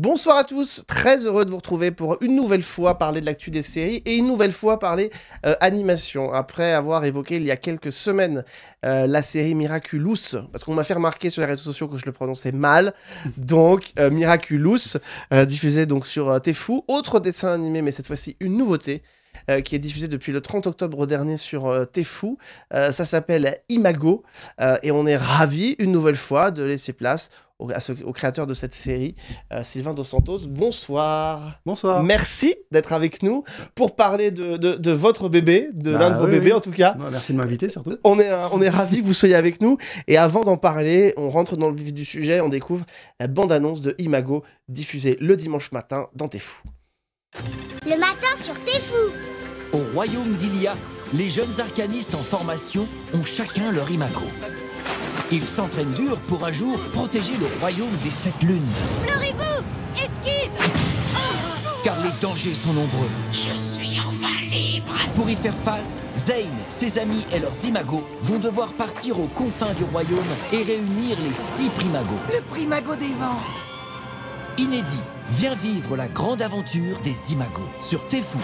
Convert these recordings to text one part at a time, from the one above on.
Bonsoir à tous, très heureux de vous retrouver pour une nouvelle fois parler de l'actu des séries et une nouvelle fois parler euh, animation. Après avoir évoqué il y a quelques semaines euh, la série Miraculous, parce qu'on m'a fait remarquer sur les réseaux sociaux que je le prononçais mal, donc euh, Miraculous, diffusé donc sur Tefu, autre dessin animé mais cette fois-ci une nouveauté. qui est diffusée depuis le 30 octobre dernier sur euh, ça s'appelle Imago et on est ravis une nouvelle fois de laisser place au, créateur de cette série, euh, Sylvain Dos Santos. Bonsoir. Bonsoir. Merci d'être avec nous pour parler de, votre bébé, de bah l'un de vos bébés en tout cas. Bah, merci de m'inviter surtout. On est, euh, on est ravis que vous soyez avec nous. Et avant d'en parler, on rentre dans le vif du sujet, on découvre la bande-annonce de Imago diffusée le dimanche matin dans T'es Le matin sur T'es Fou. Au royaume d'Ilia, les jeunes arcanistes en formation ont chacun leur Imago. Ils s'entraîne dur pour un jour protéger le royaume des sept lunes. pleurez Esquive Car les dangers sont nombreux. Je suis enfin libre Pour y faire face, Zane, ses amis et leurs imagos vont devoir partir aux confins du royaume et réunir les six primagos. Le primago des vents Inédit, viens vivre la grande aventure des imagos sur Tefou.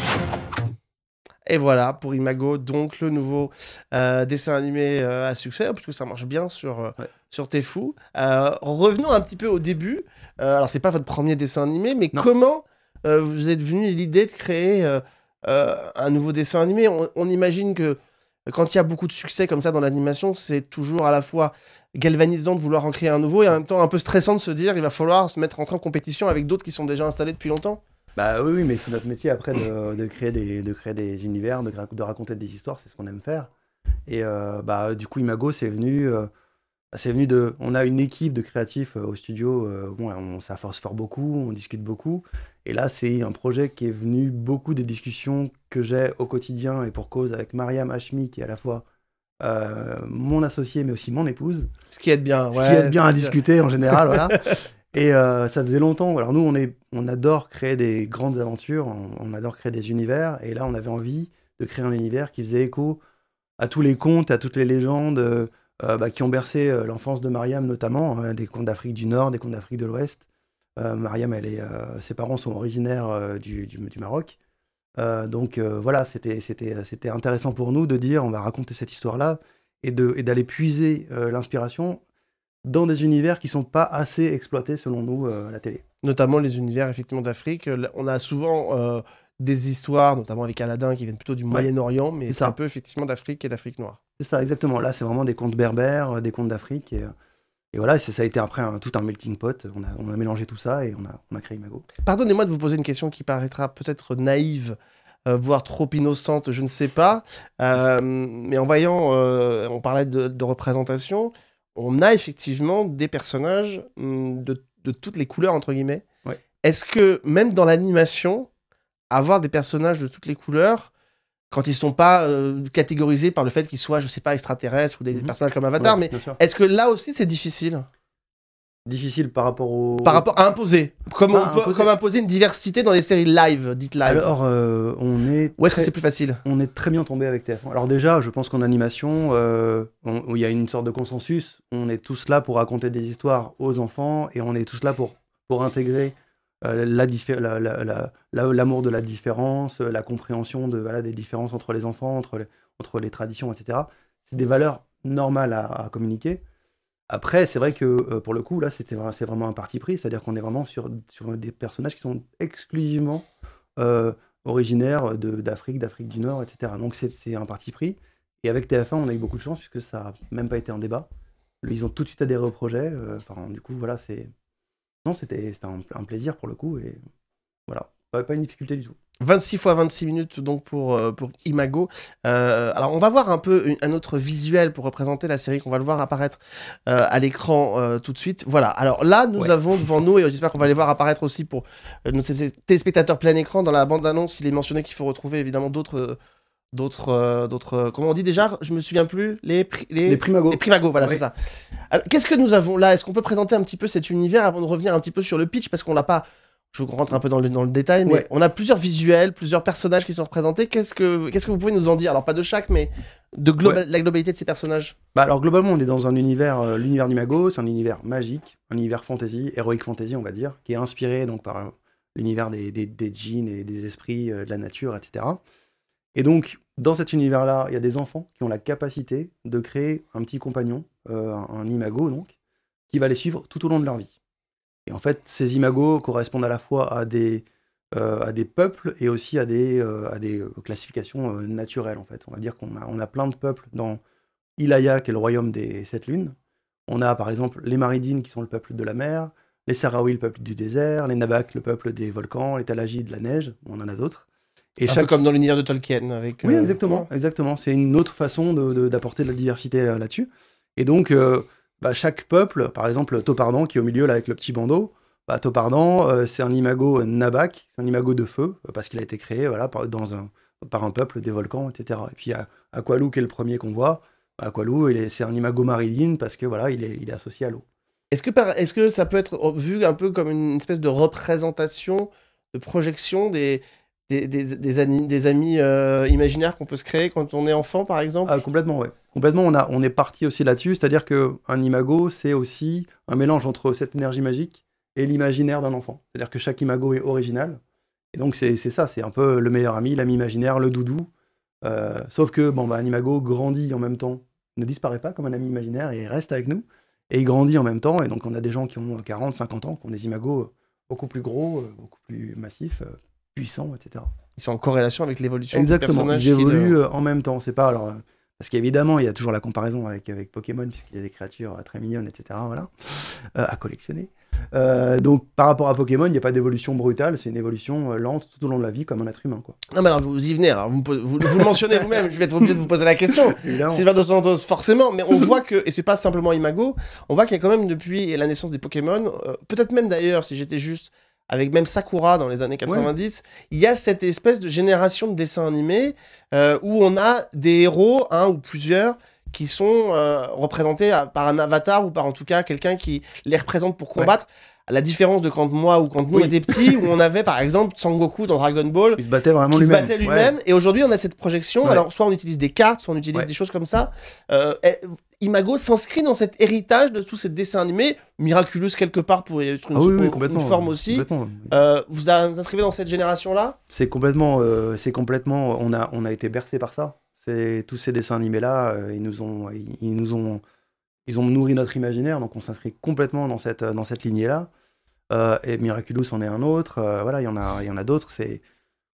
Et voilà pour Imago, donc le nouveau euh, dessin animé euh, à succès, hein, puisque ça marche bien sur, euh, sur T'es revenons un petit peu au début. alors, n'est pas votre premier dessin animé, mais comment vous êtes venu l'idée de créer un nouveau dessin animé on, imagine que quand il y a beaucoup de succès comme ça dans l'animation, c'est toujours à la fois galvanisant de vouloir en créer un nouveau et en même temps un peu stressant de se dire il va falloir se mettre en compétition avec d'autres qui sont déjà installés depuis longtemps. Bah oui, mais c'est notre métier après de, créer, des, de créer des univers, de, raconter des histoires, c'est ce qu'on aime faire. Et euh, bah, du coup, Imago, c'est venu, euh, venu de. On a une équipe de créatifs euh, au studio, bon, on, ça fort beaucoup, on discute beaucoup. Et là, c'est un projet qui est venu beaucoup des discussions que j'ai au quotidien et pour cause avec Mariam Hachmi, qui est à la fois mon associé, mais aussi mon épouse. Ce qui aide bien, Ce qui aide bien à discuter en général, voilà. Et euh, ça faisait longtemps. Alors nous, on, adore créer des grandes aventures, on, adore créer des univers. Et là, on avait envie de créer un univers qui faisait écho à tous les contes, à toutes les légendes euh, euh, bah, qui ont bercé l'enfance de Mariam notamment, hein, des contes d'Afrique du Nord, des contes d'Afrique de l'Ouest. Mariam, ses parents sont originaires du, Maroc. donc voilà, c'était intéressant pour nous de dire on va raconter cette histoire-là et d'aller puiser l'inspiration dans des univers qui sont pas assez exploités selon nous euh, à la télé. Notamment les univers effectivement d'Afrique. On a souvent euh, des histoires, notamment avec Aladdin, qui viennent plutôt du Moyen-Orient, mais c'est un peu effectivement d'Afrique et d'Afrique noire. C'est ça, exactement. Là, c'est vraiment des contes berbères, euh, des contes d'Afrique. Et, et, voilà, ça a été après tout un melting pot. On a, on a, mélangé tout ça et on a, on a créé Imago. Pardonnez-moi de vous poser une question qui paraîtra peut-être naïve. voire trop innocente, je ne sais pas. mais en voyant, on parlait de, de représentation, on a effectivement des personnages hum, de, toutes les couleurs, entre guillemets. Est-ce que même dans l'animation, avoir des personnages de toutes les couleurs, quand ils sont pas euh, catégorisés par le fait qu'ils soient, je sais pas, extraterrestres ou des, mhm. personnages comme Avatar, mais est-ce que là aussi c'est difficile Difficile par rapport au. Par rapport à imposer. Comment ah, on peut, imposer. imposer une diversité dans les séries live, dites live. Alors, euh, on est. Où est-ce que c'est plus facile On est très bien tombé avec TF1. Alors, déjà, je pense qu'en animation, euh, où il y a une sorte de consensus, on est tous là pour raconter des histoires aux enfants et on est tous là pour, pour intégrer euh, l'amour la, de la différence, la compréhension de, voilà, des différences entre les enfants, entre les, entre les traditions, etc. C'est des valeurs normales à communiquer. Après, c'est vrai que euh, pour le coup, là, c'était c'est vraiment un parti pris, c'est-à-dire qu'on est vraiment sur, sur des personnages qui sont exclusivement euh, originaires d'Afrique, d'Afrique du Nord, etc. Donc c'est un parti pris. Et avec TF1, on a eu beaucoup de chance puisque ça n'a même pas été en débat. Ils ont tout de suite adhéré au projet. Euh, enfin, du coup, voilà, c'est. Non, c'était un, plaisir pour le coup. Et voilà, pas une difficulté du tout. 26 fois 26 minutes donc pour, euh, pour Imago. Euh, alors on va voir un peu un autre visuel pour représenter la série qu'on va le voir apparaître euh, à l'écran tout de suite. Voilà, alors là nous avons devant nous, et j'espère qu'on va les voir apparaître aussi pour nos téléspectateurs plein écran, dans la bande d'annonce il est mentionné qu'il faut retrouver évidemment d'autres... D'autres, d'autres, comment on dit déjà Je me souviens plus. Les, Primago, les, primago primago voilà, c'est ça. qu'est-ce que nous avons là Est-ce qu'on peut présenter un petit peu cet univers avant de revenir un petit peu sur le pitch Parce qu'on l'a pas je vous rentre un peu dans le, détail, mais on a plusieurs visuels, plusieurs personnages qui sont représentés. Qu'est-ce que, que vous pouvez nous en dire Alors, pas de chaque, mais de la globalité de ces personnages bah, Alors, globalement, on est dans un univers, euh, l'univers d'Imago, c'est un univers magique, un univers fantasy, héroïque fantasy, on va dire, qui est inspiré donc par euh, l'univers des, des, et des esprits, euh, de la nature, etc. Et donc, dans cet univers-là, il y a des enfants qui ont la capacité de créer un petit compagnon, un, un imago donc, qui va les suivre tout au long de leur vie. Et en fait, ces imagos correspondent à la fois à des, euh, à des peuples et aussi à des, euh, à des euh, classifications naturelles, en fait. On va dire qu'on a, on a plein de peuples dans Ilaya, qui est le royaume des sept lunes. On a, par exemple, les Maridines, qui sont le peuple de la mer, les Sahraouis, le peuple du désert, les Nabaks, le peuple des volcans, les Talagis, de la neige, on en a d'autres. Et un chaque... peu comme dans l'univers de Tolkien. Avec, oui, exactement. exactement. C'est une autre façon d'apporter de, la diversité là-dessus. Et donc, bah, chaque peuple, par exemple Topardan qui est au milieu là avec le petit bandeau, bah, Topardan euh, c'est un imago euh, Nabak, c'est un imago de feu euh, parce qu'il a été créé voilà par, dans un, par un peuple des volcans, etc. Et puis Aqualou qui est le premier qu'on voit, bah, Aqualou c'est un imago maridine parce que voilà il est, il est associé à l'eau. Est-ce que, que ça peut être oh, vu un peu comme une espèce de représentation, de projection des, des, amis, euh, imaginaires qu'on peut se créer quand on est enfant, par exemple ah, Complètement, oui. Complètement, on, a, on est parti aussi là-dessus, c'est-à-dire qu'un imago, c'est aussi un mélange entre cette énergie magique et l'imaginaire d'un enfant. C'est-à-dire que chaque imago est original. Et donc, c'est ça, c'est un peu le meilleur ami, l'ami imaginaire, le doudou. Euh, sauf que, bon, bah, imago grandit en même temps, ne disparaît pas comme un ami imaginaire, et reste avec nous, et il grandit en même temps. Et donc, on a des gens qui ont 40, euh, 50 ans, qui ont des imagos beaucoup plus gros, beaucoup plus massifs, etc. Ils sont en corrélation avec l'évolution des personnages. ils évoluent euh, en même temps. C'est pas alors euh, parce qu'évidemment, il y a toujours la comparaison avec, Pokémon, puisqu'il y a des créatures euh, très mignonnes, etc. Voilà, à collectionner. donc, par rapport à Pokémon, il n'y a pas d'évolution brutale, c'est une évolution lente tout au long de la vie, comme un être humain. Non, mais alors vous y venez, alors vous, vous, le mentionnez vous-même, je vais être obligé de vous poser la question. Sylvain Dos forcément, mais on voit que, et c'est pas simplement Imago, on voit qu'il y a quand même depuis la naissance des Pokémon, peut-être même d'ailleurs, si j'étais juste avec même Sakura dans les années 90, il y a cette espèce de génération de dessins animés euh, où on a des héros, un ou plusieurs, qui sont euh, représentés euh, par un avatar ou par en tout cas quelqu'un qui les représente pour combattre. À la différence de quand moi ou quand nous oui. était petits, où on avait par exemple Sangoku dans Dragon Ball. Il se battait vraiment lui-même. se battait lui-même. Et aujourd'hui, on a cette projection. Alors, soit on utilise des cartes, soit on utilise des choses comme ça. Imago s'inscrit dans cet héritage de tous ces dessins animés, miraculeuse quelque part pour être une, ah forme aussi. Euh, vous vous inscrivez dans cette génération-là C'est complètement, euh, c'est complètement, on a, on a été bercé par ça. C'est tous ces dessins animés-là, euh, ils nous ont, ils nous ont, ils ont nourri notre imaginaire, donc on s'inscrit complètement dans cette, dans cette lignée-là. et Miraculous en est un autre. voilà, il y en a, il y en a d'autres. C'est,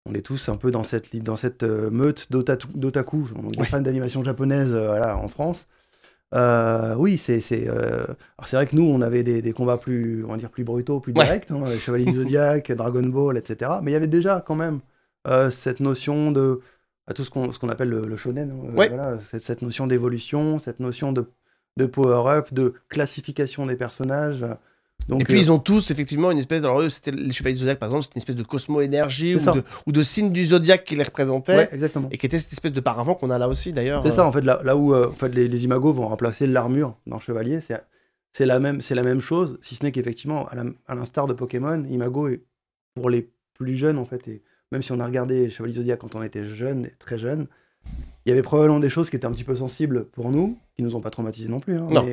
on est tous un peu dans cette, dans cette meute d'otaku, d'otaku, fans d'animation japonaise, voilà, en France. Euh, oui, c'est c'est euh, c'est vrai que nous on avait des, combats plus on va dire plus brutaux, plus directs, ouais. Hein, Chevalier Zodiac, Dragon Ball, etc. Mais il y avait déjà quand même euh, cette notion de à tout ce qu'on appelle le, shonen, hein, cette, notion d'évolution, cette notion de power up, de classification des personnages et puis, euh, ils ont tous, effectivement, une espèce. Alors, eux, c'était les Chevaliers du Zodiac, par exemple, c'était une espèce de cosmo-énergie ou de, signe du Zodiac qui les représentait. Et qui était cette espèce de paravent qu'on a là aussi, d'ailleurs. C'est ça, euh. en fait, là, là où euh, en fait, les, Imago imagos vont remplacer l'armure d'un chevalier, c'est la, même, la même chose, si ce n'est qu'effectivement, à l'instar de Pokémon, Imago, est, pour les plus jeunes, en fait, et même si on a regardé Chevalier Zodiac quand on était jeune, très jeune, il y avait probablement des choses qui étaient un petit peu sensibles pour nous, qui nous ont pas traumatisés non plus. Hein, non.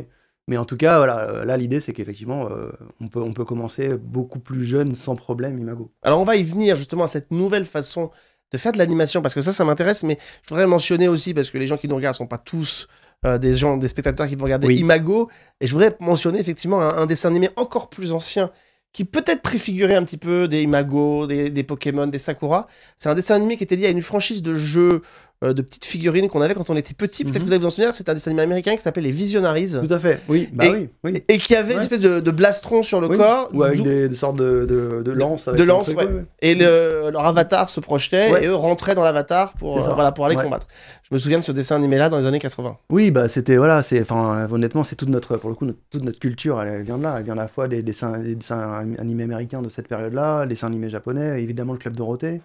Mais en tout cas, voilà, euh, là, l'idée, c'est qu'effectivement, euh, on, peut, on peut commencer beaucoup plus jeune, sans problème, Imago. Alors, on va y venir justement à cette nouvelle façon de faire de l'animation, parce que ça, ça m'intéresse, mais je voudrais mentionner aussi, parce que les gens qui nous regardent ne sont pas tous euh, des gens, des spectateurs qui vont regarder Imago, et je voudrais mentionner effectivement un, dessin animé encore plus ancien, qui peut-être préfigurait un petit peu des Imago, des Pokémon, des Sakura. C'est un dessin animé qui était lié à une franchise de jeux euh, de petites figurines qu'on avait quand on était petit. Peut-être que mhm. vous allez vous en souvenir, c'était un dessin animé américain qui s'appelait Les Visionaries. Tout à fait, oui. Bah et, oui, et qui avait une espèce de, de blastron sur le corps. Ou avec des, sortes de, de, de lances. de lances, Et leur avatar se projetait et eux rentraient dans l'avatar pour, euh, voilà, pour aller combattre. Je me souviens de ce dessin animé-là dans les années 80. Oui, bah c'était, voilà, c'est, enfin, honnêtement, c'est toute notre, pour le coup, toute notre culture, elle, vient de là. Elle vient à la fois des, dessins, des dessins animés américains de cette période-là, des dessins animés japonais, évidemment le Club Dorothée.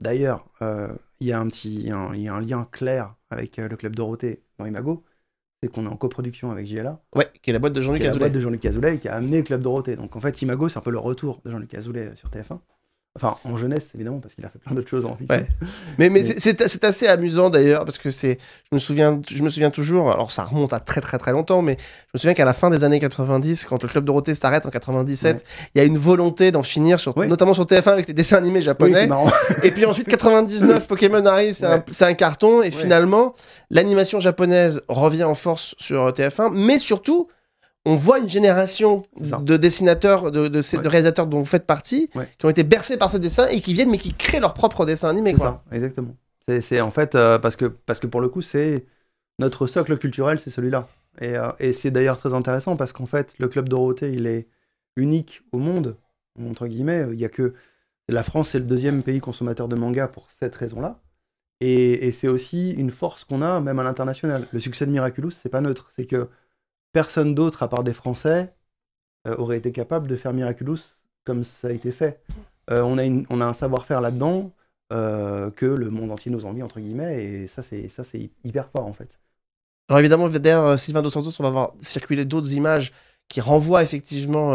D'ailleurs, euh, il y, a un y a un lien clair avec euh, le club Dorothée dans Imago, c'est qu'on est en coproduction avec JLA. qui est la boîte de Jean-Luc Azoulay. Qui de Jean-Luc qui a amené le club Dorothée. Donc en fait, Imago, c'est un peu le retour de Jean-Luc Azoulay sur TF1. Enfin, en jeunesse, évidemment, parce qu'il a fait plein d'autres choses en Mais, mais, c'est assez amusant d'ailleurs, parce que c'est, je me souviens, je me souviens toujours, alors ça remonte à très très très longtemps, mais je me souviens qu'à la fin des années 90, quand le Club Dorothée s'arrête en 97, il y a une volonté d'en finir, sur, notamment sur TF1 avec les dessins animés japonais. et puis ensuite, 99, Pokémon arrive, c'est un, carton, et finalement, l'animation japonaise revient en force sur TF1, mais surtout, on voit une génération de dessinateurs, de, réalisateurs dont vous faites partie, qui ont été bercés par ces dessins et qui viennent, mais qui créent leur propre dessin animé. Quoi. exactement. C'est en fait, euh, parce, que, parce que pour le coup, c'est notre socle culturel, c'est celui-là. Euh, et, c'est d'ailleurs très intéressant parce qu'en fait, le Club Dorothée, il est unique au monde, entre guillemets. Il y a que la France, est le deuxième pays consommateur de manga pour cette raison-là. Et, c'est aussi une force qu'on a, même à l'international. Le succès de Miraculous, c'est pas neutre. C'est que personne d'autre, à part des Français, euh, aurait été capable de faire Miraculous comme ça a été fait. Euh, on, a un savoir-faire là-dedans euh, que le monde entier nous envie, entre guillemets, et ça, c'est hyper fort, en fait. Alors évidemment, derrière Sylvain Dos Santos, on va voir circuler d'autres images qui renvoient effectivement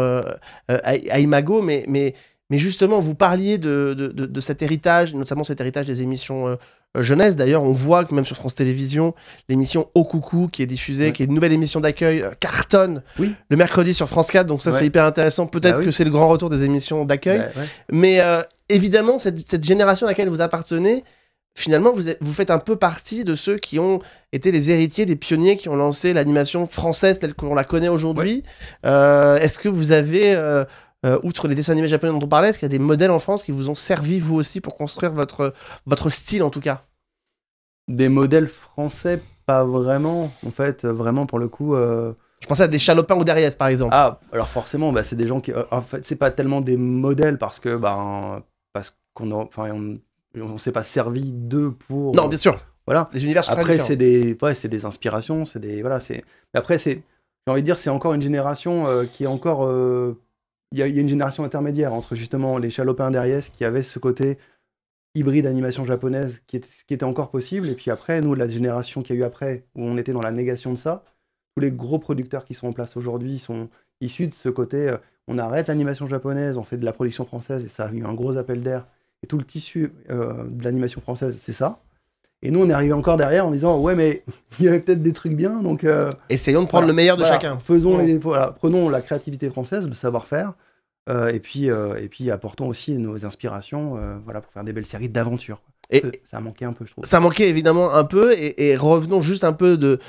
à, Imago, mais mais justement, vous parliez de, de, de, cet héritage, notamment cet héritage des émissions euh, euh, jeunesse. D'ailleurs, on voit que même sur France Télévisions, l'émission Au Coucou, qui est diffusée, qui est une nouvelle émission d'accueil, euh, cartonne oui. le mercredi sur France 4. Donc ça, c'est hyper intéressant. Peut-être bah que c'est le grand retour des émissions d'accueil. Mais évidemment, cette, cette, génération à laquelle vous appartenez, finalement, vous, vous faites un peu partie de ceux qui ont été les héritiers des pionniers qui ont lancé l'animation française telle qu'on la connaît aujourd'hui. Est-ce que vous avez euh, outre les dessins animés japonais dont on parlait, est-ce qu'il y a des modèles en France qui vous ont servi vous aussi pour construire votre, votre style en tout cas Des modèles français, pas vraiment. En fait, euh, vraiment pour le coup. Euh, Je pensais à des Chalopins ou derrière par exemple. Ah, alors forcément, bah, c'est des gens qui. En fait, c'est pas tellement des modèles parce que. bah, parce qu'on enfin, on, s'est pas servi d'eux pour. Non, bien sûr. Voilà. Les univers sont Après, c'est des, c'est des inspirations, c'est des, voilà, c'est. Après, c'est, j'ai envie de dire, c'est encore une génération qui est encore il y, a une génération intermédiaire entre justement les Chalopins d'Ariès qui avaient ce côté hybride animation japonaise qui, qui était encore possible, et puis après, nous, la génération qui a eu après, où on était dans la négation de ça, tous les gros producteurs qui sont en place aujourd'hui sont issus de ce côté, euh, on arrête l'animation japonaise, on fait de la production française, et ça a eu un gros appel d'air, et tout le tissu euh, de l'animation française, c'est ça. Et nous, on est arrivé encore derrière en disant ouais, mais il y avait peut-être des trucs bien, donc. Euh, Essayons de prendre le meilleur de chacun. Faisons prenons la créativité française, le savoir-faire, euh, et puis euh, et puis apportons aussi nos inspirations, voilà, pour faire des belles séries d'aventures. Et, ça manquait un peu, je trouve. Ça manquait évidemment un peu. Et, revenons juste un peu de,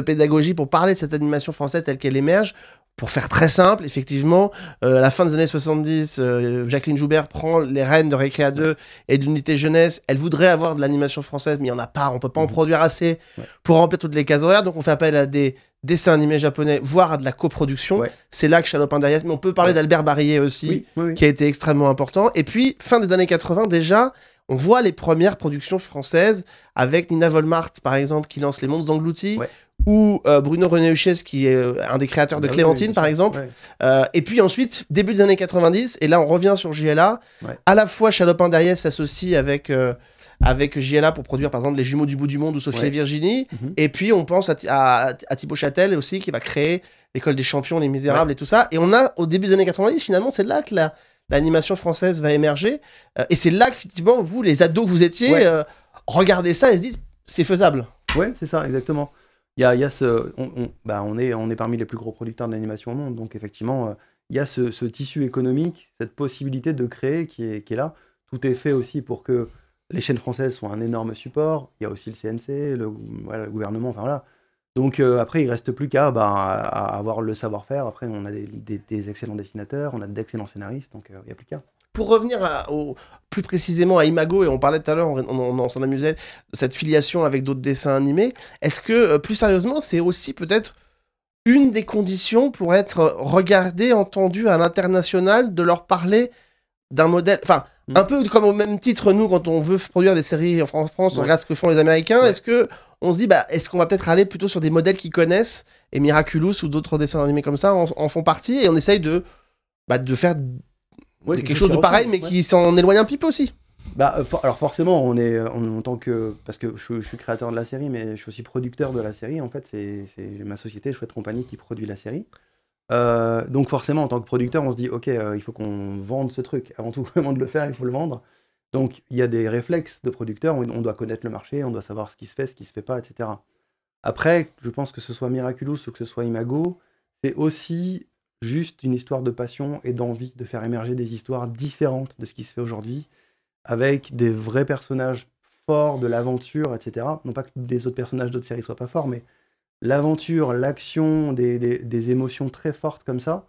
pédagogie pour parler de cette animation française telle qu'elle émerge. Pour faire très simple, effectivement, à euh, la fin des années 70, euh, Jacqueline Joubert prend les rênes de Récréa 2 et d'Unité jeunesse. Elle voudrait avoir de l'animation française, mais il n'y en a pas. On ne peut pas en mmh. produire assez pour remplir toutes les cases horaires. Donc on fait appel à des dessins animés japonais, voire à de la coproduction. C'est là que Chalopin derrière. Mais on peut parler d'Albert Barillet aussi, qui a été extrêmement important. Et puis, fin des années 80, déjà, on voit les premières productions françaises avec Nina Volmart, par exemple, qui lance Les Mondes Engloutis, ou euh, Bruno René Huchès, qui est euh, un des créateurs de ah Clémentine, par exemple. Euh, et puis ensuite, début des années 90, et là on revient sur JLA. À la fois, Chalopin derrière s'associe avec avec JLA pour produire par exemple Les Jumeaux du bout du monde ou Sophie et Virginie. Mhm. Et puis on pense à, à, Thibaut Châtel aussi qui va créer l'école des champions, Les Misérables et tout ça. Et on a au début des années 90 finalement c'est là que la, l'animation française va émerger. Euh, et c'est là que, effectivement, vous, les ados que vous étiez, euh, regardez ça et se disent c'est faisable. Oui, c'est ça, exactement. Il y a, y a, ce, on, bah on, est, on est parmi les plus gros producteurs d'animation au monde, donc effectivement, euh, il y a ce, tissu économique, cette possibilité de créer qui est, qui est là. Tout est fait aussi pour que les chaînes françaises soient un énorme support. Il y a aussi le CNC, le, le gouvernement, enfin voilà. Donc euh, après, il reste plus qu'à bah, avoir le savoir-faire. Après, on a des, excellents dessinateurs, on a d'excellents scénaristes, donc euh, il n'y a plus qu'à. Pour revenir plus précisément à Imago, et on parlait tout à l'heure, on, s'en amusait, cette filiation avec d'autres dessins animés, est-ce que, euh, plus sérieusement, c'est aussi peut-être une des conditions pour être regardé, entendu à l'international, de leur parler d'un modèle, enfin, hmm. un peu comme au même titre, nous, quand on veut produire des séries en France, on regarde ce que font les Américains, est-ce que on se dit, bah, est-ce qu'on va peut-être aller plutôt sur des modèles qu'ils connaissent, et Miraculous ou d'autres dessins animés comme ça en, font partie, et on essaye de, bah, de faire quelque, chose de pareil, mais qui s'en éloigne un petit peu aussi. Bah, euh, alors forcément, on est euh, en tant que parce que je, suis créateur de la série, mais je suis aussi producteur de la série. En fait, c'est ma société Chouette Compagnie qui produit la série. Euh, donc forcément, en tant que producteur, on se dit ok, il faut qu'on vende ce truc. Avant tout, avant de le faire, il faut le vendre. Donc il y a des réflexes de producteurs, on doit connaître le marché, on doit savoir ce qui se fait, ce qui se fait pas, etc. Après, je pense que ce soit Miraculous ou que ce soit Imago, c'est aussi juste une histoire de passion et d'envie de faire émerger des histoires différentes de ce qui se fait aujourd'hui, avec des vrais personnages forts de l'aventure, etc. Non pas que des autres personnages d'autres séries soient pas forts, mais l'aventure, l'action, des, émotions très fortes comme ça,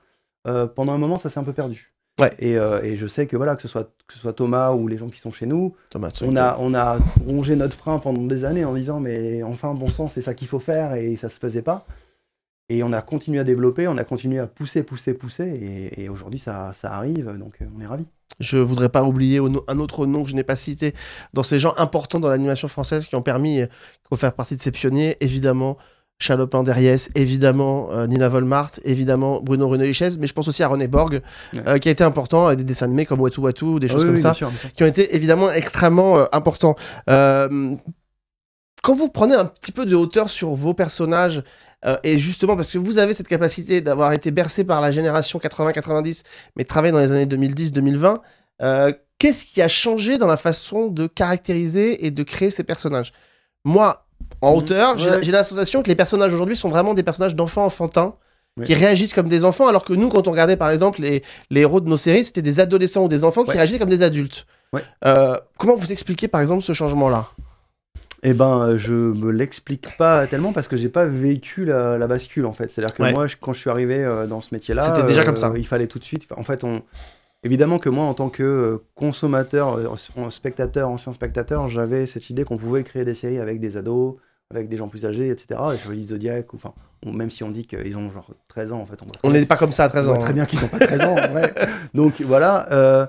euh, pendant un moment, ça s'est un peu perdu. Euh, et, je sais que voilà que ce soit que ce soit Thomas ou les gens qui sont chez nous, on a on a rongé notre frein pendant des années en disant mais enfin bon sens c'est ça qu'il faut faire et ça se faisait pas. Et on a continué à développer, on a continué à pousser, pousser, pousser, et, aujourd'hui ça, ça arrive, donc euh, on est ravis. Je voudrais pas oublier un autre nom que je n'ai pas cité dans ces gens importants dans l'animation française qui ont permis, euh, qu'on faire partie de ces pionniers, évidemment, Chalopin, Derriès, évidemment euh, Nina Volmart, évidemment Bruno René Lichès, mais je pense aussi à René Borg, euh, qui a été important, et des dessins animés comme Watu Watu, des ah choses comme ça, qui ont été évidemment extrêmement euh, importants. quand vous prenez un petit peu de hauteur sur vos personnages, et justement parce que vous avez cette capacité d'avoir été bercé par la génération 80-90, mais travailler dans les années 2010-2020, qu'est-ce qui a changé dans la façon de caractériser et de créer ces personnages moi, en mhm. hauteur. J'ai la, sensation que les personnages aujourd'hui sont vraiment des personnages d'enfants enfantins qui réagissent comme des enfants, alors que nous, quand on regardait par exemple les, les héros de nos séries, c'était des adolescents ou des enfants qui réagissaient comme des adultes. Euh, comment vous expliquez par exemple ce changement-là Eh ben, je me l'explique pas tellement parce que j'ai pas vécu la, bascule en fait. C'est-à-dire que moi, quand je suis arrivé euh, dans ce métier-là, C'était déjà comme ça. Euh, il fallait tout de suite. En fait, on Évidemment que moi, en tant que euh, consommateur, euh, spectateur, ancien spectateur, j'avais cette idée qu'on pouvait créer des séries avec des ados, avec des gens plus âgés, etc. Les Chevaliers Zodiac, enfin, même si on dit qu'ils ont genre 13 ans, en fait. On n'est pas comme ça à 13 ans. très hein. bien qu'ils n'ont pas 13 ans, en vrai. Donc voilà. Euh,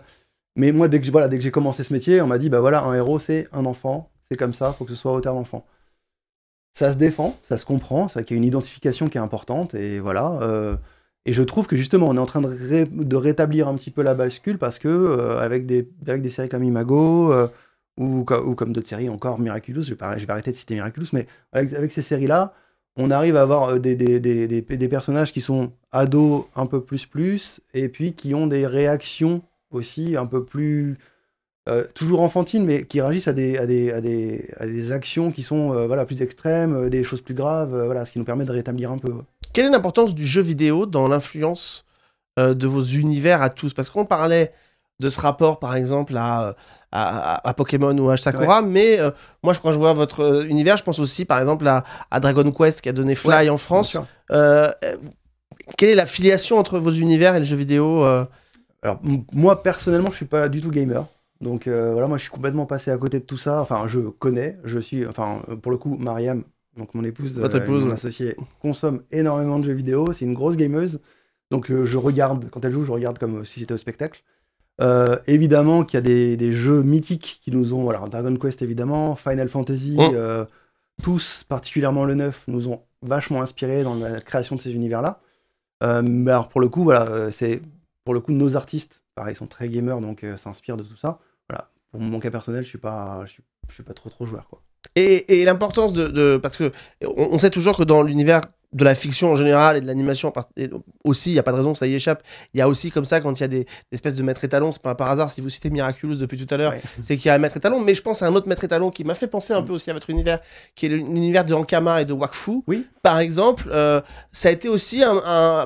mais moi, dès que, voilà, dès que j'ai commencé ce métier, on m'a dit, bah voilà, un héros, c'est un enfant, c'est comme ça, faut que ce soit à hauteur d'enfant. Ça se défend, ça se comprend, c'est vrai qu'il y a une identification qui est importante, et voilà. Et je trouve que justement, on est en train de, rétablir un petit peu la bascule parce que euh, avec, des, avec des séries comme Imago euh, ou, ou, comme d'autres séries encore, Miraculous, je vais, arrêter de citer Miraculous, mais avec, ces séries-là, on arrive à avoir euh, des, des, personnages qui sont ados un peu plus plus et puis qui ont des réactions aussi un peu plus. toujours enfantines, mais qui réagissent à des, actions qui sont voilà, plus extrêmes, des choses plus graves, voilà, ce qui nous permet de rétablir un peu. Quelle est l'importance du jeu vidéo dans l'influence euh, de vos univers à tous Parce qu'on parlait de ce rapport, par exemple, à, à, Pokémon ou à Sakura, mais euh, moi, je, quand je vois votre euh, univers, je pense aussi, par exemple, à, à Dragon Quest qui a donné Fly en France. quelle est la filiation entre vos univers et le jeu vidéo Alors, moi, personnellement, je suis pas du tout gamer. Donc voilà, moi je suis complètement passé à côté de tout ça. Enfin, je connais, je suis, enfin pour le coup, Mariam donc mon épouse, Votre euh, associée, consomme énormément de jeux vidéo. C'est une grosse gameuse. Donc euh, je regarde, quand elle joue, je regarde comme euh, si c'était au spectacle. évidemment qu'il y a des, jeux mythiques qui nous ont, voilà, Dragon Quest évidemment, Final Fantasy, tous, particulièrement le 9, nous ont vachement inspirés dans la création de ces univers-là. mais alors pour le coup, voilà, c'est pour le coup nos artistes, pareil, sont très gamers, donc s'inspirent de tout ça. Voilà, pour mon cas personnel, je suis pas, je suis, pas trop trop joueur quoi. Et, l'importance de, Parce que on, sait toujours que dans l'univers de la fiction en général et de l'animation aussi, il n'y a pas de raison que ça y échappe. Il y a aussi comme ça, quand il y a des, espèces de maîtres étalons, c'est pas par hasard si vous citez Miraculous depuis tout à l'heure, c'est qu'il y a un maître étalon. Mais je pense à un autre maître étalon qui m'a fait penser un peu aussi à votre univers, qui est l'univers de Ankama et de Wakfu. Oui. Par exemple, euh, ça a été aussi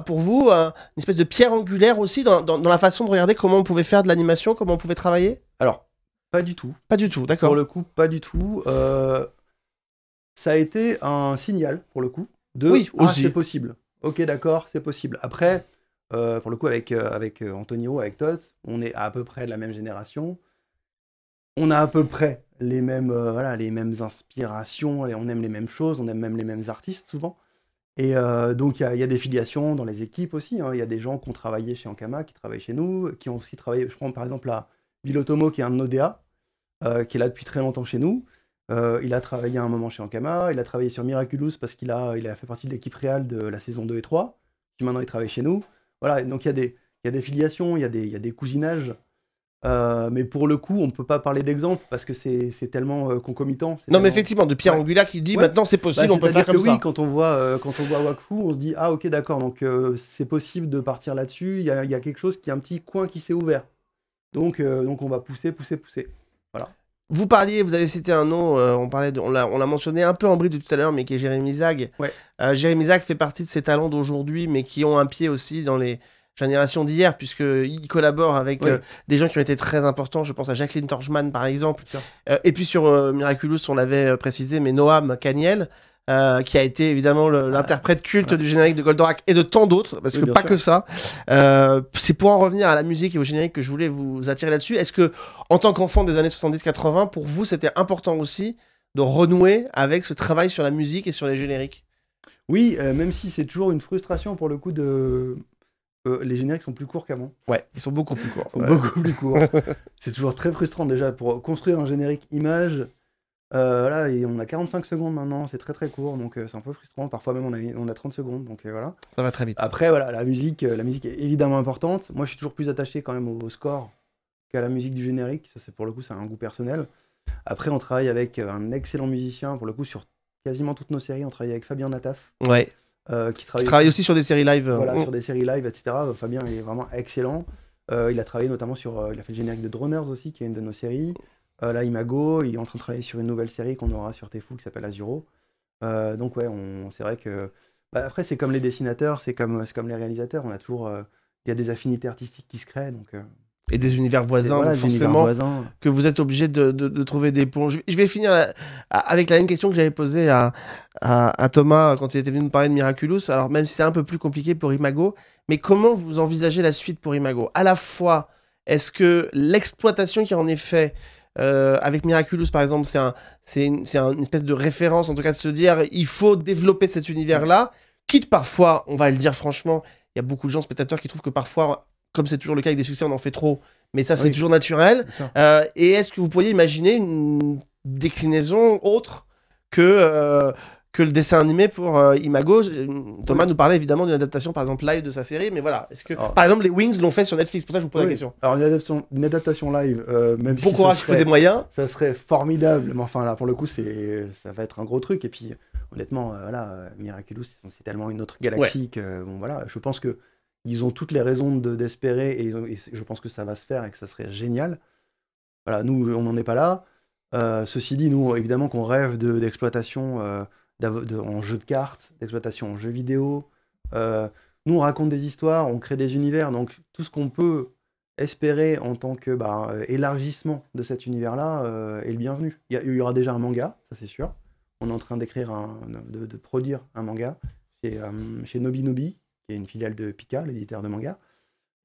pour vous une espèce de pierre angulaire aussi dans, dans la façon de regarder comment on pouvait faire de l'animation, comment on pouvait travailler Alors, pas du tout. Pas du tout, d'accord. Pour le coup, pas du tout. Euh, ça a été un signal, pour le coup, de oui, ah, c'est possible. Ok, d'accord, c'est possible. Après, euh, pour le coup, avec, euh, avec Antonio, avec Todd, on est à peu près de la même génération. On a à peu près les mêmes, voilà, les mêmes inspirations, on aime les mêmes choses, on aime même les mêmes artistes souvent. Et donc, il y, a des filiations dans les équipes aussi. Hein. Il y a des gens qui ont travaillé chez Ankama, qui travaillent chez nous, qui ont aussi travaillé. Je prends par exemple la, Bilotomo, qui est un de nos DA, euh, qui est là depuis très longtemps chez nous. Euh, il a travaillé un moment chez Ankama, il a travaillé sur Miraculous parce qu'il a, il a fait partie de l'équipe réelle de la saison 2 et 3, puis maintenant il travaille chez nous. Voilà, donc il y, a des, a des filiations, il y a des, des cousinages. Euh, mais pour le coup, on ne peut pas parler d'exemple parce que c'est tellement concomitant. Non, mais effectivement, de Pierre Angula qui dit maintenant c'est possible, bah, on peut faire comme ça. Oui, quand on voit quand on voit Wakfu, on se dit ah ok d'accord, donc c'est possible de partir là-dessus. Il y, y, a quelque chose qui est un petit coin qui s'est ouvert. Euh, donc, on va pousser, pousser, pousser. Vous parliez, vous avez cité un nom, euh, on parlait, de, on l'a mentionné un peu en bride tout à l'heure, mais qui est Jérémy Zag. Ouais. Euh, Jérémy Zag fait partie de ces talents d'aujourd'hui, mais qui ont un pied aussi dans les générations d'hier, puisqu'il collabore avec des gens qui ont été très importants. Je pense à Jacqueline Torchman, par exemple. et puis sur Miraculous, on l'avait précisé, mais Noam Caniel. Euh, qui a été évidemment l'interprète culte du générique de Goldorak et de tant d'autres, parce que pas que ça. Euh, c'est pour en revenir à la musique et au générique que je voulais vous attirer là-dessus. Est-ce que, en tant qu'enfant des années 70-80, pour vous, c'était important aussi de renouer avec ce travail sur la musique et sur les génériques Oui, euh, même si c'est toujours une frustration pour le coup de. les génériques sont plus courts qu'avant. Ouais, ils sont beaucoup plus courts. beaucoup plus courts. c'est toujours très frustrant déjà pour construire un générique image euh, et on a 45 secondes maintenant, c'est très très court, donc euh, c'est un peu frustrant. Parfois même on a, on a 30 secondes, donc euh, voilà. Ça va très vite. Après, voilà, la musique, la musique est évidemment importante. Moi, je suis toujours plus attaché quand même au, score qu'à la musique du générique. Ça, c'est pour le coup, c'est un goût personnel. Après, on travaille avec un excellent musicien, pour le coup, sur quasiment toutes nos séries. On travaille avec Fabien Nataf. Ouais. qui travaille, aussi sur des séries live. Voilà, sur des séries live, etc. Fabien est vraiment excellent. il a travaillé notamment sur. il a fait le générique de Droners aussi, qui est une de nos séries. Euh, là, Imago, il est en train de travailler sur une nouvelle série qu'on aura sur Tefu, qui s'appelle Azuro. Euh, donc, ouais, c'est vrai que. Bah, après, c'est comme les dessinateurs, c'est comme, comme les réalisateurs. On a toujours. Euh, il y a des affinités artistiques qui se créent. Donc et des univers voisins, forcément que vous êtes obligé de, trouver des ponts. Je, vais finir avec la même question que j'avais posée à, à, à, Thomas quand il était venu nous parler de Miraculous. Alors même si c'est un peu plus compliqué pour Imago, mais comment vous envisagez la suite pour Imago À la fois, est-ce que l'exploitation qui en est faite euh, avec Miraculous, par exemple, c'est un, une, espèce de référence, en tout cas, de se dire il faut développer cet univers-là. Quitte parfois, on va le dire franchement, il y a beaucoup de gens, spectateurs, qui trouvent que parfois, comme c'est toujours le cas avec des succès, on en fait trop. Mais ça, c'est toujours naturel. Euh, et est-ce que vous pourriez imaginer une déclinaison autre que euh, que le dessin animé pour euh, Imago. Euh, Thomas nous parlait évidemment d'une adaptation, par exemple, live de sa série, mais voilà. Est-ce que, par exemple, les Wings l'ont fait sur Netflix Pour ça, je vous pose la question. Alors, une adaptation, une adaptation live, euh, même bon si. courage, faut des moyens. Ça serait formidable, mais enfin, là, pour le coup, c'est, ça va être un gros truc. Et puis, honnêtement, voilà, Miraculous, c'est tellement une autre galaxie que, bon, voilà, je pense que ils ont toutes les raisons de, d'espérer et, je pense que ça va se faire et que ça serait génial. Voilà, nous, on n'en est pas là. ceci dit, nous, évidemment, qu'on rêve de, d'exploitation en jeu de cartes, d'exploitation en jeu vidéo. Euh, nous, on raconte des histoires, on crée des univers, donc tout ce qu'on peut espérer en tant que bah, euh, élargissement de cet univers-là euh, est le bienvenu. Il y, aura déjà un manga, ça c'est sûr. On est en train d'écrire, de, produire un manga chez, Nobi Nobi, qui est une filiale de Pika, l'éditeur de manga.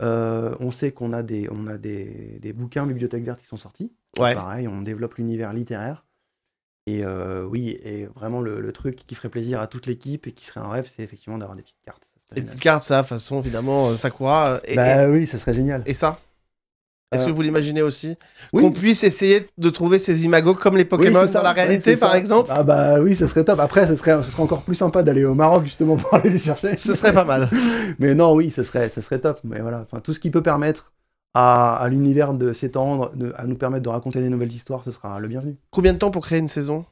on sait qu'on a des, on a des, des bouquins bibliothèque verte qui sont sortis. Ouais. Pareil, on développe l'univers littéraire. Et euh, oui, et vraiment le, truc qui ferait plaisir à toute l'équipe et qui serait un rêve, c'est effectivement d'avoir des petites cartes. Des petites cartes, ça, façon évidemment euh, Sakura. Euh, et, bah oui, ça serait génial. Et ça est-ce que vous l'imaginez aussi Qu'on puisse essayer de trouver ces imagos comme les Pokémon sur la réalité, par exemple Ah bah oui, ça serait top. Après, ce serait, serait, encore plus sympa d'aller au Maroc justement pour aller les chercher. ce serait pas mal. Mais non, oui, ça serait, serait top. Mais voilà, enfin, tout ce qui peut permettre à, l'univers de s'étendre, à nous permettre de raconter des nouvelles histoires, ce sera le bienvenu. Combien de temps pour créer une saison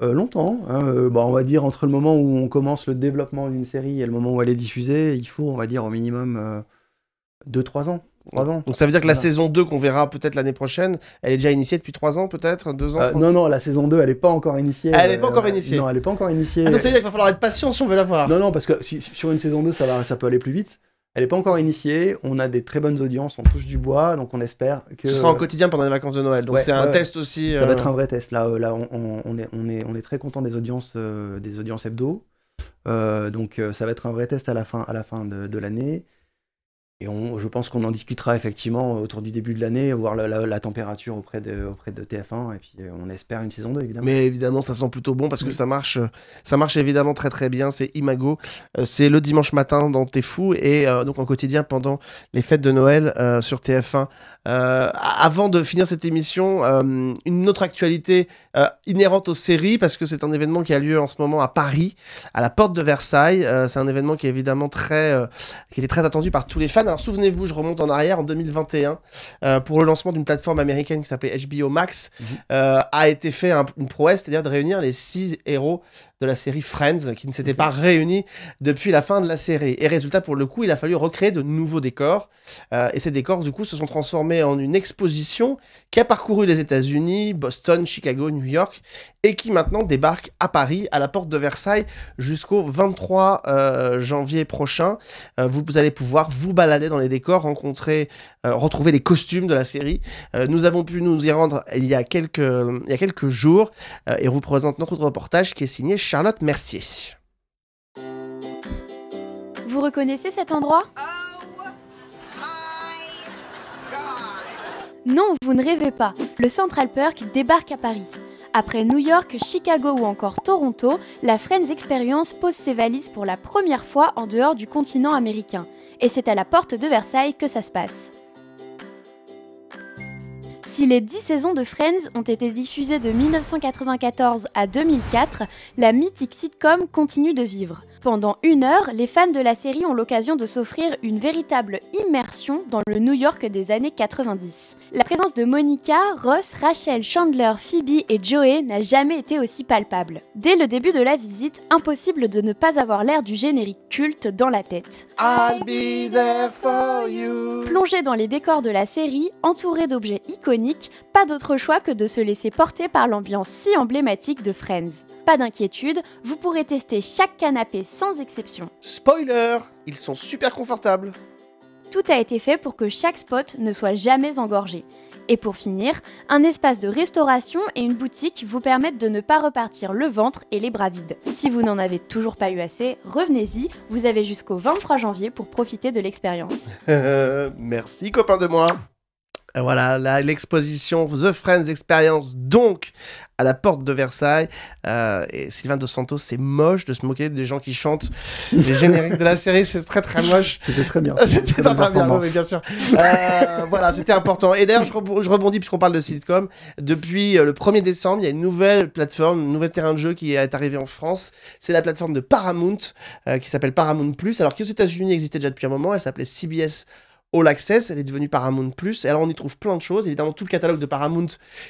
euh, longtemps. Hein. Euh, bah, on va dire entre le moment où on commence le développement d'une série et le moment où elle est diffusée, il faut, on va dire, au minimum 2-3 euh, ans. 3 ans. Donc ça veut dire que la saison 2 qu'on verra peut-être l'année prochaine, elle est déjà initiée depuis 3 ans peut-être 2 ans euh, Non, non, la saison 2 elle n'est pas encore initiée. Elle n'est pas encore initiée Non, elle n'est pas encore ah, initiée. donc ça veut dire qu'il va falloir être patient si on veut la voir. Non, non, parce que sur une saison 2 ça, va, ça peut aller plus vite. Elle n'est pas encore initiée, on a des très bonnes audiences, on touche du bois, donc on espère que... Ce sera en quotidien pendant les vacances de Noël, donc c'est un test aussi. Ça va euh, être un vrai test, là, euh, là on, est, on, est, on est très content des audiences, euh, des audiences hebdo, donc ça va être un vrai test à la fin, à la fin de l'année et on, je pense qu'on en discutera effectivement autour du début de l'année, voir la, température auprès de, auprès de TF1, et puis euh, on espère une saison 2, évidemment. Mais évidemment, ça sent plutôt bon parce que ça marche, ça marche évidemment très très bien, c'est Imago, euh, c'est le dimanche matin dans T'es Fou, et euh, donc en quotidien pendant les fêtes de Noël sur TF1 euh, avant de finir cette émission, euh, une autre actualité euh, inhérente aux séries, parce que c'est un événement qui a lieu en ce moment à Paris, à la porte de Versailles. c'est un événement qui est évidemment très, qui était très attendu par tous les fans. Alors souvenez-vous, je remonte en arrière en 2021 pour le lancement d'une plateforme américaine qui s'appelait HBO Max, mhm. a été fait une prouesse, c'est-à-dire de réunir les six héros de la série Friends, qui ne s'était mhm. pas réunie depuis la fin de la série. Et résultat, pour le coup, il a fallu recréer de nouveaux décors. Euh, et ces décors, du coup, se sont transformés en une exposition qui a parcouru les États-Unis, Boston, Chicago, New York, et qui maintenant débarque à Paris, à la porte de Versailles, jusqu'au 23 euh, janvier prochain. Euh, vous, allez pouvoir vous balader dans les décors, rencontrer, euh, retrouver les costumes de la série. nous avons pu nous y rendre il y a quelques, jours et on vous présente notre reportage qui est signé Charlotte Mercier. Vous reconnaissez cet endroit oh, Non, vous ne rêvez pas. Le Central Park débarque à Paris. Après New York, Chicago ou encore Toronto, la Friends Experience pose ses valises pour la première fois en dehors du continent américain. Et c'est à la porte de Versailles que ça se passe. Si les 10 saisons de Friends ont été diffusées de 1994 à 2004, la mythique sitcom continue de vivre. Pendant une heure, les fans de la série ont l'occasion de s'offrir une véritable immersion dans le New York des années 90. La présence de Monica, Ross, Rachel, Chandler, Phoebe et Joey n'a jamais été aussi palpable. Dès le début de la visite, impossible de ne pas avoir l'air du générique culte dans la tête. Plongé dans les décors de la série, entouré d'objets iconiques, pas d'autre choix que de se laisser porter par l'ambiance si emblématique de Friends. Pas d'inquiétude, vous pourrez tester chaque canapé sans exception. Spoiler Ils sont super confortables tout a été fait pour que chaque spot ne soit jamais engorgé. Et pour finir, un espace de restauration et une boutique vous permettent de ne pas repartir le ventre et les bras vides. Si vous n'en avez toujours pas eu assez, revenez-y, vous avez jusqu'au 23 janvier pour profiter de l'expérience. merci copain de moi. Voilà, l'exposition The Friends Experience, donc, à la porte de Versailles. Euh, et Sylvain Dos Santos, c'est moche de se moquer des gens qui chantent les génériques de la série. C'est très très moche. C'était très bien. c'était très, bien, mais bien sûr. Euh, voilà, c'était important. Et d'ailleurs, je, rebondis puisqu'on parle de sitcom. Depuis euh, le 1er décembre, il y a une nouvelle plateforme, un nouvel terrain de jeu qui est arrivé en France. C'est la plateforme de Paramount euh, qui s'appelle Paramount Plus. Alors qu'aux États-Unis existait déjà depuis un moment, elle s'appelait CBS All Access, elle est devenue Paramount Plus. Et alors on y trouve plein de choses. Évidemment, tout le catalogue de Paramount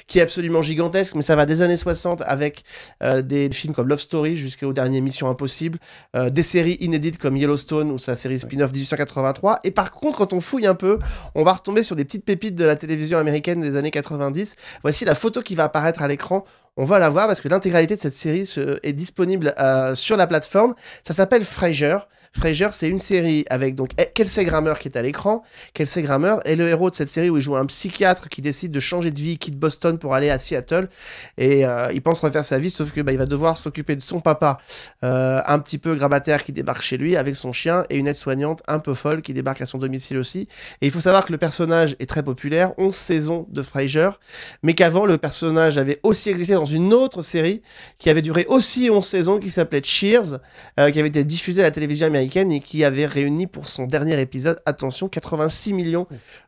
qui est absolument gigantesque, mais ça va des années 60 avec euh, des films comme Love Story jusqu'aux dernières Mission Impossible, euh, des séries inédites comme Yellowstone ou sa série spin-off 1883. Et par contre, quand on fouille un peu, on va retomber sur des petites pépites de la télévision américaine des années 90. Voici la photo qui va apparaître à l'écran. On va la voir parce que l'intégralité de cette série est disponible euh, sur la plateforme. Ça s'appelle Frasier. Frasier, c'est une série avec donc eh, Kelsey Grammer qui est à l'écran. Kelsey Grammer est le héros de cette série où il joue un psychiatre qui décide de changer de vie, quitte Boston pour aller à Seattle et euh, il pense refaire sa vie, sauf que bah, il va devoir s'occuper de son papa, euh, un petit peu grabataire qui débarque chez lui avec son chien et une aide-soignante un peu folle qui débarque à son domicile aussi. Et il faut savoir que le personnage est très populaire, 11 saisons de Frasier, mais qu'avant le personnage avait aussi existé dans une autre série qui avait duré aussi 11 saisons qui s'appelait Cheers, euh, qui avait été diffusée à la télévision américaine américaine et qui avait réuni pour son dernier épisode, attention, 86 millions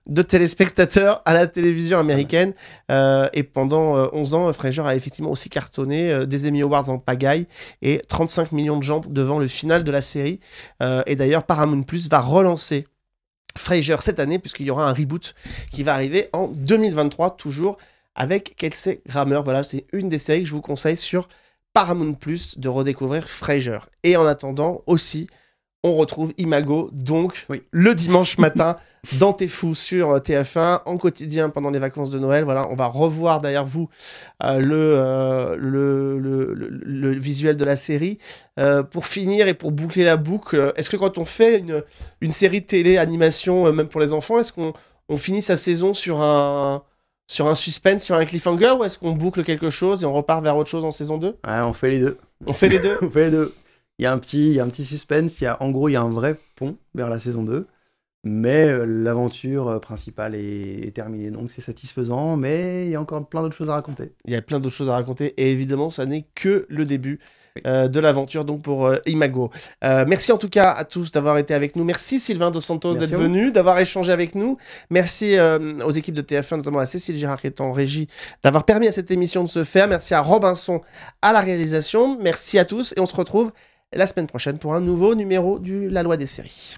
de téléspectateurs à la télévision américaine. Euh, et pendant 11 euh, ans, Fraser a effectivement aussi cartonné euh, des Emmy Awards en pagaille et 35 millions de gens devant le final de la série. et d'ailleurs, Paramount Plus va relancer Fraser cette année puisqu'il y aura un reboot qui va arriver en 2023 toujours avec Kelsey Grammer. Voilà, c'est une des séries que je vous conseille sur Paramount Plus de redécouvrir Fraser. Et en attendant aussi, on retrouve Imago, donc le dimanche matin, dans T'es fous sur euh, TF1, en quotidien pendant les vacances de Noël. Voilà, on va revoir derrière vous euh, euh, le, le, visuel de la série. pour finir et pour boucler la boucle, est-ce que quand on fait une, une série télé, animation, même pour les enfants, est-ce qu'on on finit sa saison sur un, sur un suspense, sur un cliffhanger, ou est-ce qu'on boucle quelque chose et on repart vers autre chose en saison 2 on fait les deux. On fait les deux On fait les deux il y a un petit, un petit suspense. Y a, en gros, il y a un vrai pont vers la saison 2. Mais euh, l'aventure euh, principale est, terminée. Donc c'est satisfaisant, mais il y a encore plein d'autres choses à raconter. Il y a plein d'autres choses à raconter. Et évidemment, ça n'est que le début. Euh, de l'aventure donc pour Imago. merci en tout cas à tous d'avoir été avec nous. Merci Sylvain Dos Santos d'être venu, d'avoir échangé avec nous. Merci aux équipes de TF1, notamment à Cécile Girard qui est en régie, d'avoir permis à cette émission de se faire. Merci à Robinson à la réalisation. Merci à tous et on se retrouve la semaine prochaine pour un nouveau numéro du La Loi des séries.